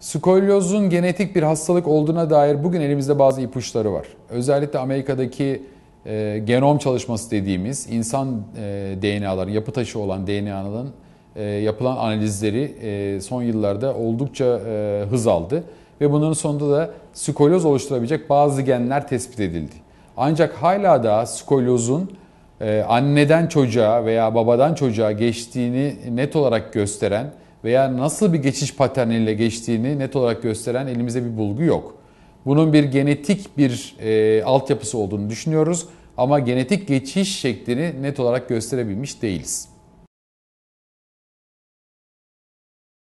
Skolyozun genetik bir hastalık olduğuna dair bugün elimizde bazı ipuçları var. Özellikle Amerika'daki e, genom çalışması dediğimiz insan e, DNA'ların, yapı taşı olan DNA'nın e, yapılan analizleri e, son yıllarda oldukça e, hız aldı. Ve bunların sonunda da skolyoz oluşturabilecek bazı genler tespit edildi. Ancak hala da skolyozun e, anneden çocuğa veya babadan çocuğa geçtiğini net olarak gösteren veya nasıl bir geçiş paterniyle geçtiğini net olarak gösteren elimizde bir bulgu yok. Bunun bir genetik bir e, altyapısı olduğunu düşünüyoruz ama genetik geçiş şeklini net olarak gösterebilmiş değiliz.